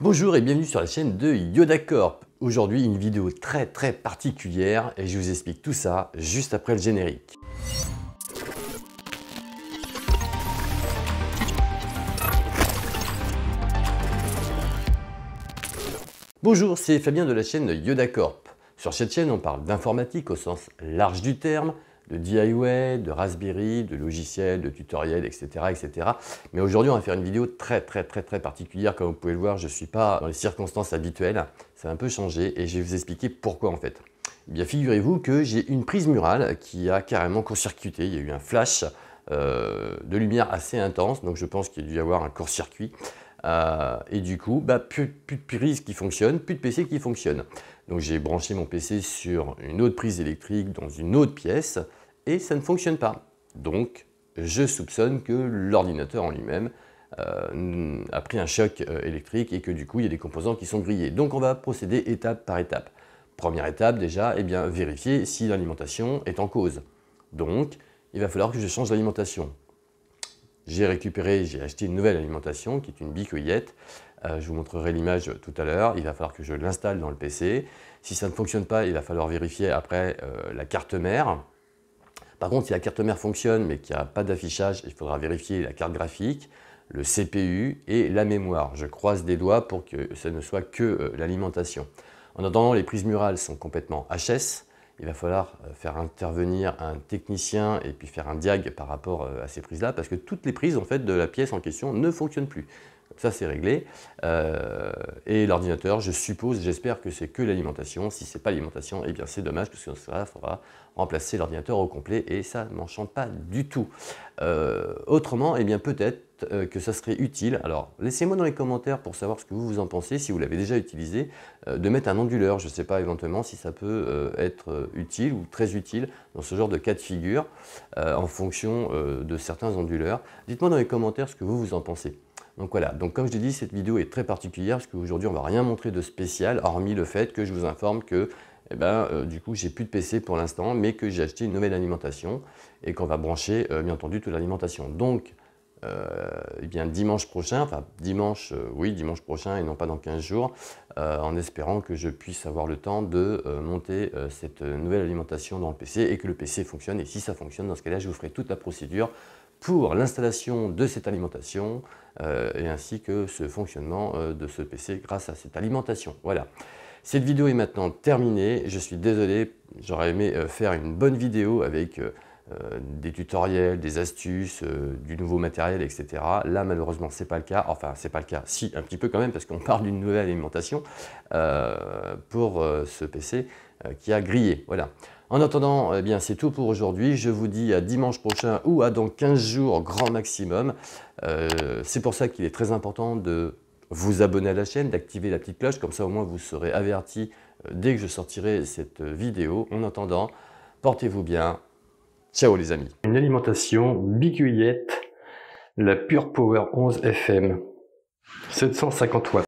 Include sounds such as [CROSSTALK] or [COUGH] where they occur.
Bonjour et bienvenue sur la chaîne de Yodacorp. Aujourd'hui, une vidéo très très particulière et je vous explique tout ça juste après le générique. Bonjour, c'est Fabien de la chaîne Yodacorp. Sur cette chaîne, on parle d'informatique au sens large du terme, de DIY, de Raspberry, de logiciels, de tutoriels, etc. etc. Mais aujourd'hui, on va faire une vidéo très très très très particulière. Comme vous pouvez le voir, je ne suis pas dans les circonstances habituelles. Ça a un peu changé et je vais vous expliquer pourquoi en fait. Eh bien, figurez-vous que j'ai une prise murale qui a carrément court-circuité. Il y a eu un flash euh, de lumière assez intense, donc je pense qu'il y a dû y avoir un court-circuit. Euh, et du coup, bah, plus, de prise qui fonctionne, plus de PC qui fonctionne. Donc j'ai branché mon PC sur une autre prise électrique dans une autre pièce et ça ne fonctionne pas. Donc je soupçonne que l'ordinateur en lui-même euh, a pris un choc euh, électrique et que du coup il y a des composants qui sont grillés. Donc on va procéder étape par étape. Première étape déjà, eh bien, vérifier si l'alimentation est en cause. Donc il va falloir que je change l'alimentation. J'ai récupéré, j'ai acheté une nouvelle alimentation qui est une bicueillette. Euh, je vous montrerai l'image tout à l'heure. Il va falloir que je l'installe dans le PC. Si ça ne fonctionne pas, il va falloir vérifier après euh, la carte mère. Par contre, si la carte mère fonctionne mais qu'il n'y a pas d'affichage, il faudra vérifier la carte graphique, le CPU et la mémoire. Je croise des doigts pour que ce ne soit que euh, l'alimentation. En attendant, les prises murales sont complètement HS il va falloir euh, faire intervenir un technicien et puis faire un diag par rapport euh, à ces prises-là, parce que toutes les prises en fait, de la pièce en question ne fonctionnent plus. ça, c'est réglé. Euh, et l'ordinateur, je suppose, j'espère que c'est que l'alimentation. Si c'est pas l'alimentation, eh bien c'est dommage, parce que ça, il faudra remplacer l'ordinateur au complet, et ça ne m'enchante pas du tout. autrement, eh bien peut-être euh, que ça serait utile. Alors, laissez-moi dans les commentaires pour savoir ce que vous, vous en pensez, si vous l'avez déjà utilisé, euh, de mettre un onduleur. Je ne sais pas éventuellement si ça peut euh, être utile ou très utile dans ce genre de cas de figure en fonction de certains onduleurs. Dites-moi dans les commentaires ce que vous, vous en pensez. Donc voilà, donc comme je l'ai dit, cette vidéo est très particulière parce qu'aujourd'hui on va rien montrer de spécial, hormis le fait que je vous informe que eh ben, du coup, j'ai plus de PC pour l'instant, mais que j'ai acheté une nouvelle alimentation et qu'on va brancher, bien entendu, toute l'alimentation. Donc, euh, eh bien, dimanche prochain, enfin dimanche, euh, oui, dimanche prochain et non pas dans 15 jours, euh, en espérant que je puisse avoir le temps de monter cette nouvelle alimentation dans le PC et que le PC fonctionne. Et si ça fonctionne, dans ce cas-là, je vous ferai toute la procédure pour l'installation de cette alimentation et ainsi que ce fonctionnement de ce PC grâce à cette alimentation. Voilà. Cette vidéo est maintenant terminée. Je suis désolé, j'aurais aimé faire une bonne vidéo avec euh, des tutoriels, des astuces, euh, du nouveau matériel, etc. Là, malheureusement, n'est pas le cas. Enfin, c'est pas le cas. Si, un petit peu quand même, parce qu'on [LAUGHS] parle d'une nouvelle alimentation euh, pour ce PC qui a grillé. Voilà. En attendant, eh bien c'est tout pour aujourd'hui. Je vous dis à dimanche prochain ou à dans 15 jours grand maximum. c'est pour ça qu'il est très important de vous abonner à la chaîne, d'activer la petite cloche, comme ça au moins vous serez averti dès que je sortirai cette vidéo. En attendant, portez-vous bien Ciao les amis. Une alimentation biguillette, la Pure Power 11 FM, 750 watts.